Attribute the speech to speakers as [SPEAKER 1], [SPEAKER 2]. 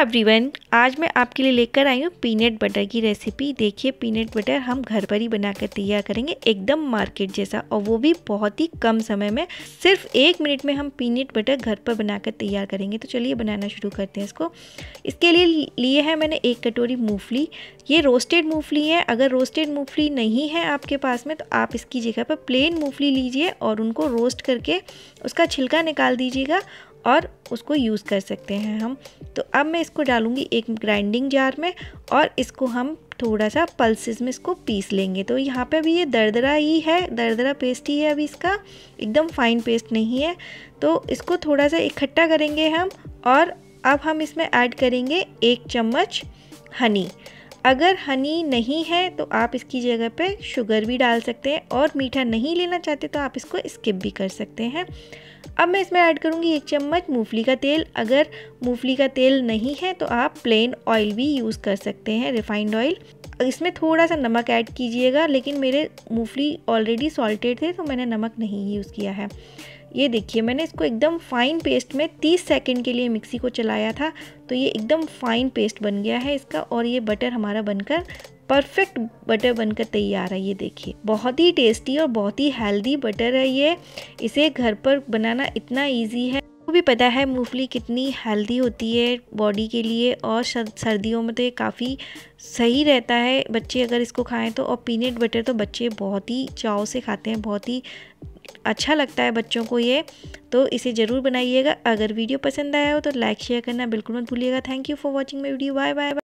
[SPEAKER 1] everyone आज मैं आपके लिए लेकर आई हूँ पीनट बटर की रेसिपी देखिए पीनट बटर हम घर पर ही बनाकर तैयार करेंगे एकदम मार्केट जैसा और वो भी बहुत ही कम समय में सिर्फ एक मिनट में हम पीनट बटर घर पर बनाकर तैयार करेंगे तो चलिए बनाना शुरू करते हैं इसको इसके लिए लिए है मैंने एक कटोरी मूँगफली ये रोस्टेड मूँगफली है अगर रोस्टेड मूँगफली नहीं है आपके पास में तो आप इसकी जगह पर प्लेन मूँगफली लीजिए और उनको रोस्ट करके उसका छिलका निकाल दीजिएगा और उसको यूज़ कर सकते हैं हम तो अब मैं इसको डालूँगी एक ग्राइंडिंग जार में और इसको हम थोड़ा सा पल्सेस में इसको पीस लेंगे तो यहाँ पे अभी ये दरदरा ही है दरदरा पेस्ट ही है अभी इसका एकदम फाइन पेस्ट नहीं है तो इसको थोड़ा सा इकट्ठा करेंगे हम और अब हम इसमें ऐड करेंगे एक चम्मच हनी अगर हनी नहीं है तो आप इसकी जगह पे शुगर भी डाल सकते हैं और मीठा नहीं लेना चाहते तो आप इसको स्किप भी कर सकते हैं अब मैं इसमें ऐड करूँगी एक चम्मच मूंगफली का तेल अगर मूंगफली का तेल नहीं है तो आप प्लेन ऑयल भी यूज़ कर सकते हैं रिफाइंड ऑयल इसमें थोड़ा सा नमक ऐड कीजिएगा लेकिन मेरे मूंगफली ऑलरेडी सॉल्टेड थे तो मैंने नमक नहीं यूज़ किया है ये देखिए मैंने इसको एकदम फाइन पेस्ट में 30 सेकंड के लिए मिक्सी को चलाया था तो ये एकदम फाइन पेस्ट बन गया है इसका और ये बटर हमारा बनकर परफेक्ट बटर बनकर तैयार है ये देखिए बहुत ही टेस्टी और बहुत ही हेल्दी बटर है ये इसे घर पर बनाना इतना ईजी है भी पता है मूंगफली कितनी हेल्दी होती है बॉडी के लिए और सर्दियों में तो ये काफ़ी सही रहता है बच्चे अगर इसको खाएं तो और पीनट बटर तो बच्चे बहुत ही चाव से खाते हैं बहुत ही अच्छा लगता है बच्चों को ये तो इसे ज़रूर बनाइएगा अगर वीडियो पसंद आया हो तो लाइक शेयर करना बिल्कुल मत भूलिएगा thank you for watching my video bye bye